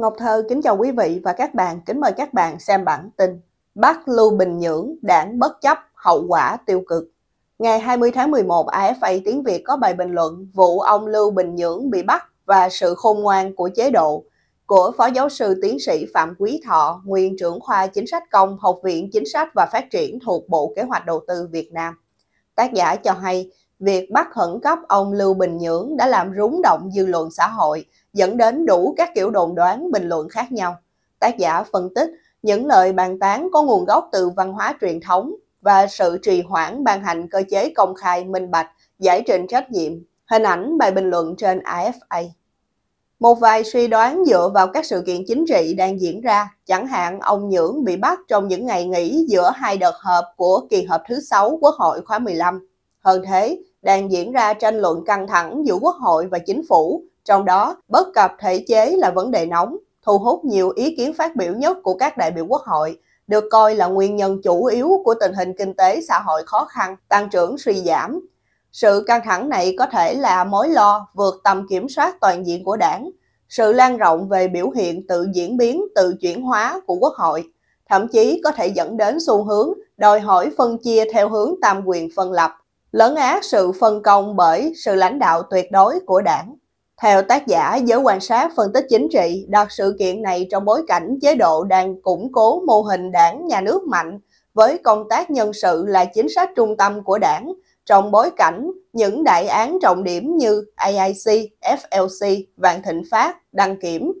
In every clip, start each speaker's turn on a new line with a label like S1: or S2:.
S1: Ngọc Thơ kính chào quý vị và các bạn, kính mời các bạn xem bản tin bắt Lưu Bình Nhưỡng đảng bất chấp hậu quả tiêu cực Ngày 20 tháng 11, AFA Tiếng Việt có bài bình luận vụ ông Lưu Bình Nhưỡng bị bắt và sự khôn ngoan của chế độ của Phó Giáo sư Tiến sĩ Phạm Quý Thọ, nguyên trưởng khoa Chính sách Công, Học viện Chính sách và Phát triển thuộc Bộ Kế hoạch Đầu tư Việt Nam. Tác giả cho hay, việc bắt khẩn cấp ông Lưu Bình Nhưỡng đã làm rúng động dư luận xã hội, dẫn đến đủ các kiểu đồn đoán bình luận khác nhau. Tác giả phân tích những lời bàn tán có nguồn gốc từ văn hóa truyền thống và sự trì hoãn ban hành cơ chế công khai minh bạch, giải trình trách nhiệm, hình ảnh bài bình luận trên AFA. Một vài suy đoán dựa vào các sự kiện chính trị đang diễn ra, chẳng hạn ông Nhưỡng bị bắt trong những ngày nghỉ giữa hai đợt họp của kỳ họp thứ sáu Quốc hội khóa 15. Hơn thế, đang diễn ra tranh luận căng thẳng giữa Quốc hội và chính phủ, trong đó bất cập thể chế là vấn đề nóng, thu hút nhiều ý kiến phát biểu nhất của các đại biểu Quốc hội, được coi là nguyên nhân chủ yếu của tình hình kinh tế xã hội khó khăn, tăng trưởng suy giảm. Sự căng thẳng này có thể là mối lo vượt tầm kiểm soát toàn diện của đảng, sự lan rộng về biểu hiện tự diễn biến, tự chuyển hóa của quốc hội, thậm chí có thể dẫn đến xu hướng đòi hỏi phân chia theo hướng tam quyền phân lập lấn át sự phân công bởi sự lãnh đạo tuyệt đối của đảng. Theo tác giả, giới quan sát phân tích chính trị đặt sự kiện này trong bối cảnh chế độ đang củng cố mô hình đảng nhà nước mạnh với công tác nhân sự là chính sách trung tâm của đảng trong bối cảnh những đại án trọng điểm như AIC, FLC, Vạn Thịnh Phát, Đăng Kiểm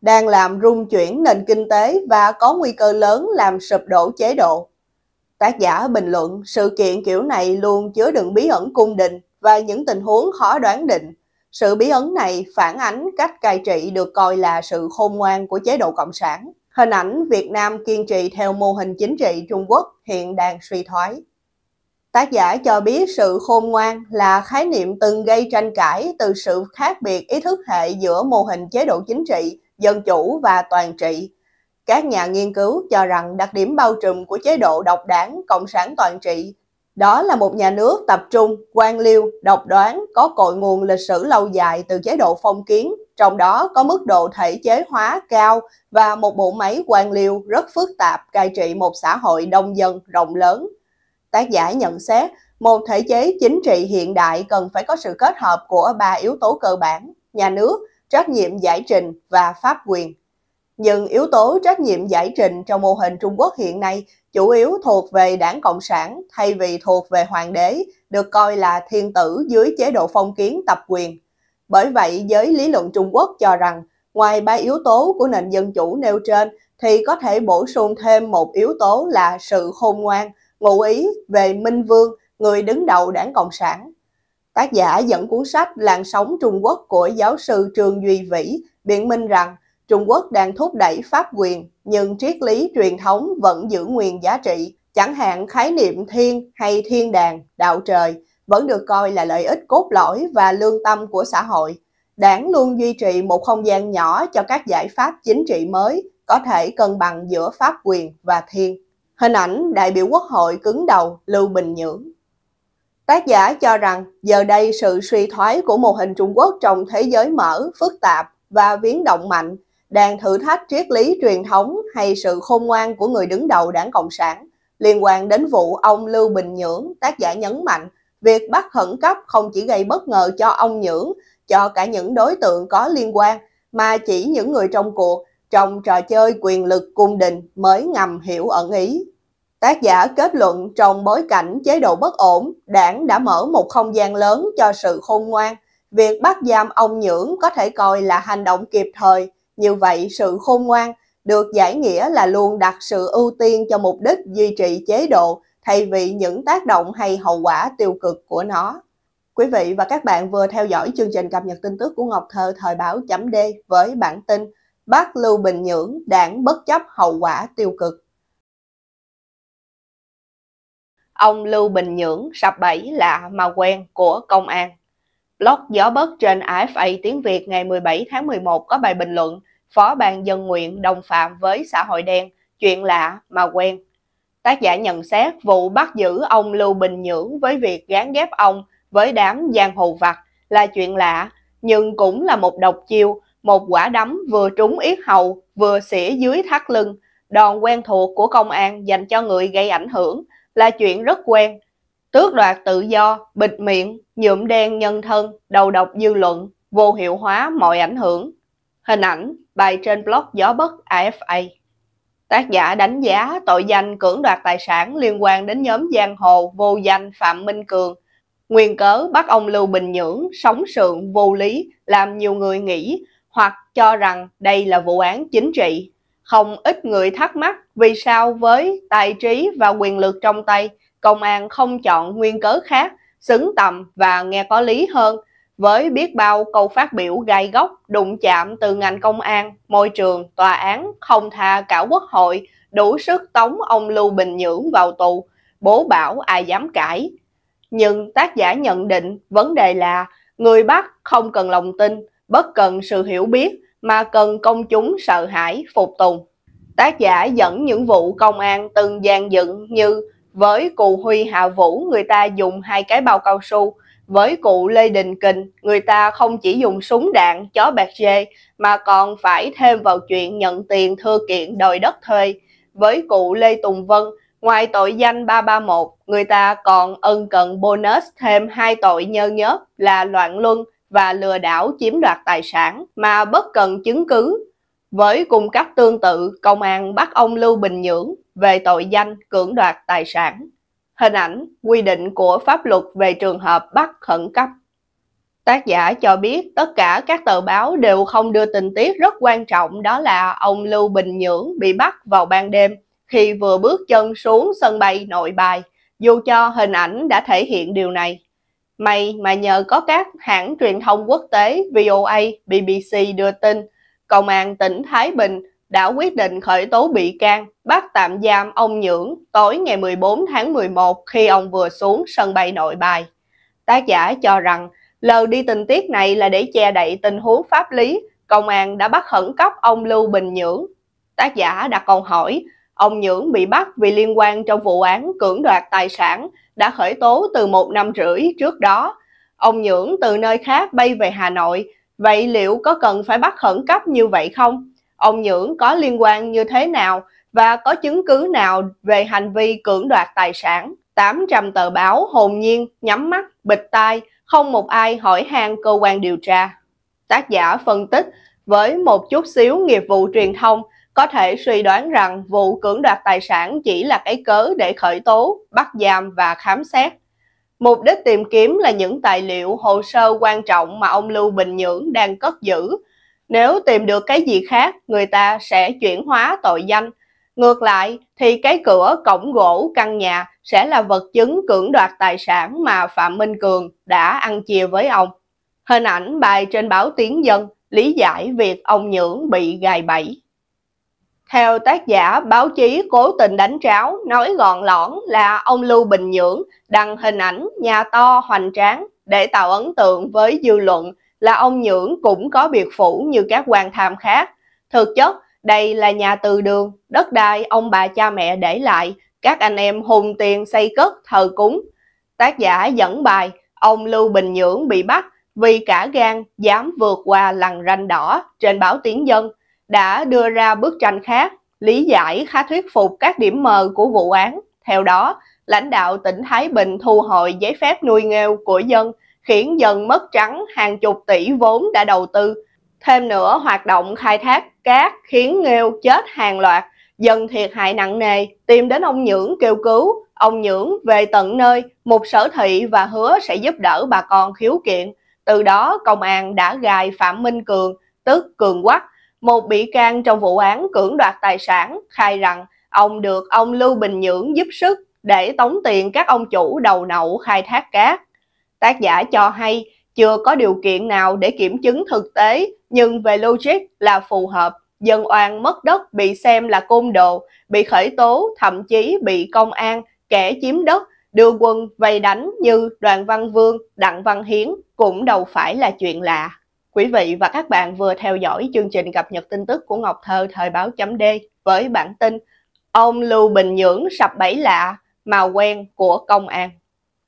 S1: đang làm rung chuyển nền kinh tế và có nguy cơ lớn làm sụp đổ chế độ. Tác giả bình luận sự kiện kiểu này luôn chứa đựng bí ẩn cung đình và những tình huống khó đoán định. Sự bí ẩn này phản ánh cách cai trị được coi là sự khôn ngoan của chế độ Cộng sản. Hình ảnh Việt Nam kiên trì theo mô hình chính trị Trung Quốc hiện đang suy thoái. Tác giả cho biết sự khôn ngoan là khái niệm từng gây tranh cãi từ sự khác biệt ý thức hệ giữa mô hình chế độ chính trị, dân chủ và toàn trị các nhà nghiên cứu cho rằng đặc điểm bao trùm của chế độ độc đảng Cộng sản toàn trị đó là một nhà nước tập trung, quan liêu, độc đoán, có cội nguồn lịch sử lâu dài từ chế độ phong kiến, trong đó có mức độ thể chế hóa cao và một bộ máy quan liêu rất phức tạp cai trị một xã hội đông dân rộng lớn. Tác giả nhận xét, một thể chế chính trị hiện đại cần phải có sự kết hợp của ba yếu tố cơ bản, nhà nước, trách nhiệm giải trình và pháp quyền nhưng yếu tố trách nhiệm giải trình trong mô hình Trung Quốc hiện nay chủ yếu thuộc về đảng Cộng sản thay vì thuộc về hoàng đế, được coi là thiên tử dưới chế độ phong kiến tập quyền. Bởi vậy, giới lý luận Trung Quốc cho rằng, ngoài ba yếu tố của nền dân chủ nêu trên, thì có thể bổ sung thêm một yếu tố là sự khôn ngoan, ngụ ý về Minh Vương, người đứng đầu đảng Cộng sản. Tác giả dẫn cuốn sách Làn sóng Trung Quốc của giáo sư Trương Duy Vĩ biện minh rằng Trung Quốc đang thúc đẩy pháp quyền, nhưng triết lý truyền thống vẫn giữ nguyên giá trị. Chẳng hạn khái niệm thiên hay thiên đàng, đạo trời vẫn được coi là lợi ích cốt lõi và lương tâm của xã hội. Đảng luôn duy trì một không gian nhỏ cho các giải pháp chính trị mới có thể cân bằng giữa pháp quyền và thiên. Hình ảnh đại biểu quốc hội cứng đầu Lưu Bình Nhưỡng Tác giả cho rằng giờ đây sự suy thoái của mô hình Trung Quốc trong thế giới mở, phức tạp và biến động mạnh đang thử thách triết lý truyền thống hay sự khôn ngoan của người đứng đầu đảng Cộng sản liên quan đến vụ ông Lưu Bình Nhưỡng, tác giả nhấn mạnh việc bắt khẩn cấp không chỉ gây bất ngờ cho ông Nhưỡng, cho cả những đối tượng có liên quan, mà chỉ những người trong cuộc, trong trò chơi quyền lực cung đình mới ngầm hiểu ẩn ý. Tác giả kết luận trong bối cảnh chế độ bất ổn, đảng đã mở một không gian lớn cho sự khôn ngoan. Việc bắt giam ông Nhưỡng có thể coi là hành động kịp thời, như vậy, sự khôn ngoan được giải nghĩa là luôn đặt sự ưu tiên cho mục đích duy trì chế độ thay vì những tác động hay hậu quả tiêu cực của nó. Quý vị và các bạn vừa theo dõi chương trình cập nhật tin tức của Ngọc Thơ thời báo chấm D với bản tin Bác Lưu Bình Nhưỡng đảng bất chấp hậu quả tiêu cực. Ông Lưu Bình Nhưỡng sập bẫy lạ mà quen của công an. Blog Gió Bất trên AFA Tiếng Việt ngày 17 tháng 11 có bài bình luận phó ban dân nguyện đồng phạm với xã hội đen, chuyện lạ mà quen. Tác giả nhận xét vụ bắt giữ ông Lưu Bình Nhưỡng với việc gán ghép ông với đám giang hồ vặt là chuyện lạ, nhưng cũng là một độc chiêu, một quả đấm vừa trúng yết hầu, vừa xỉa dưới thắt lưng. Đòn quen thuộc của công an dành cho người gây ảnh hưởng là chuyện rất quen. Tước đoạt tự do, bịt miệng, nhuộm đen nhân thân, đầu độc dư luận, vô hiệu hóa mọi ảnh hưởng, Hình ảnh, bài trên blog Gió Bất AFA. Tác giả đánh giá tội danh cưỡng đoạt tài sản liên quan đến nhóm giang hồ vô danh Phạm Minh Cường. Nguyên cớ bắt ông Lưu Bình Nhưỡng sống sượng vô lý làm nhiều người nghĩ hoặc cho rằng đây là vụ án chính trị. Không ít người thắc mắc vì sao với tài trí và quyền lực trong tay, công an không chọn nguyên cớ khác, xứng tầm và nghe có lý hơn với biết bao câu phát biểu gai góc, đụng chạm từ ngành công an, môi trường, tòa án, không tha cả quốc hội, đủ sức tống ông Lưu Bình Nhưỡng vào tù, bố bảo ai dám cãi. Nhưng tác giả nhận định vấn đề là người bắt không cần lòng tin, bất cần sự hiểu biết mà cần công chúng sợ hãi, phục tùng. Tác giả dẫn những vụ công an từng gian dựng như với cù huy hạ vũ người ta dùng hai cái bao cao su, với cụ Lê Đình Kình, người ta không chỉ dùng súng đạn, chó bạc dê mà còn phải thêm vào chuyện nhận tiền thư kiện đòi đất thuê. Với cụ Lê Tùng Vân, ngoài tội danh 331, người ta còn ân cần bonus thêm hai tội nhơ nhớp là loạn luân và lừa đảo chiếm đoạt tài sản mà bất cần chứng cứ. Với cung cấp tương tự, công an bắt ông Lưu Bình Nhưỡng về tội danh cưỡng đoạt tài sản hình ảnh, quy định của pháp luật về trường hợp bắt khẩn cấp. Tác giả cho biết tất cả các tờ báo đều không đưa tình tiết rất quan trọng đó là ông Lưu Bình Nhưỡng bị bắt vào ban đêm khi vừa bước chân xuống sân bay nội bài, dù cho hình ảnh đã thể hiện điều này. May mà nhờ có các hãng truyền thông quốc tế VOA, BBC đưa tin, Công an tỉnh Thái Bình đã quyết định khởi tố bị can, bắt tạm giam ông Nhưỡng tối ngày 14 tháng 11 khi ông vừa xuống sân bay nội bài. Tác giả cho rằng lờ đi tình tiết này là để che đậy tình huống pháp lý, công an đã bắt khẩn cấp ông Lưu Bình Nhưỡng. Tác giả đặt câu hỏi, ông Nhưỡng bị bắt vì liên quan trong vụ án cưỡng đoạt tài sản đã khởi tố từ một năm rưỡi trước đó. Ông Nhưỡng từ nơi khác bay về Hà Nội, vậy liệu có cần phải bắt khẩn cấp như vậy không? ông Nhưỡng có liên quan như thế nào và có chứng cứ nào về hành vi cưỡng đoạt tài sản. 800 tờ báo hồn nhiên, nhắm mắt, bịt tai, không một ai hỏi han cơ quan điều tra. Tác giả phân tích với một chút xíu nghiệp vụ truyền thông có thể suy đoán rằng vụ cưỡng đoạt tài sản chỉ là cái cớ để khởi tố, bắt giam và khám xét. Mục đích tìm kiếm là những tài liệu hồ sơ quan trọng mà ông Lưu Bình Nhưỡng đang cất giữ nếu tìm được cái gì khác, người ta sẽ chuyển hóa tội danh. Ngược lại, thì cái cửa, cổng gỗ, căn nhà sẽ là vật chứng cưỡng đoạt tài sản mà Phạm Minh Cường đã ăn chia với ông. Hình ảnh bài trên báo Tiếng Dân lý giải việc ông Nhưỡng bị gài bẫy. Theo tác giả, báo chí cố tình đánh tráo, nói gọn lõn là ông Lưu Bình Nhưỡng đăng hình ảnh nhà to hoành tráng để tạo ấn tượng với dư luận là ông Nhưỡng cũng có biệt phủ như các quan tham khác. Thực chất, đây là nhà từ đường, đất đai ông bà cha mẹ để lại, các anh em hùng tiền xây cất thờ cúng. Tác giả dẫn bài, ông Lưu Bình Nhưỡng bị bắt vì cả gan dám vượt qua lằn ranh đỏ trên báo Tiếng Dân, đã đưa ra bức tranh khác, lý giải khá thuyết phục các điểm mờ của vụ án. Theo đó, lãnh đạo tỉnh Thái Bình thu hồi giấy phép nuôi nghêu của dân, khiến dần mất trắng hàng chục tỷ vốn đã đầu tư. Thêm nữa, hoạt động khai thác cát khiến nghêu chết hàng loạt, dần thiệt hại nặng nề, tìm đến ông Nhưỡng kêu cứu. Ông Nhưỡng về tận nơi, một sở thị và hứa sẽ giúp đỡ bà con khiếu kiện. Từ đó, công an đã gài Phạm Minh Cường, tức Cường Quắc, một bị can trong vụ án cưỡng đoạt tài sản, khai rằng ông được ông Lưu Bình Nhưỡng giúp sức để tống tiền các ông chủ đầu nậu khai thác cát. Tác giả cho hay chưa có điều kiện nào để kiểm chứng thực tế, nhưng về logic là phù hợp. Dân oan mất đất bị xem là côn đồ, bị khởi tố, thậm chí bị công an, kẻ chiếm đất, đưa quân vây đánh như Đoàn Văn Vương, Đặng Văn Hiến cũng đâu phải là chuyện lạ. Quý vị và các bạn vừa theo dõi chương trình cập nhật tin tức của Ngọc Thơ thời báo chấm D với bản tin Ông Lưu Bình Nhưỡng sập bẫy lạ, mà quen của công an.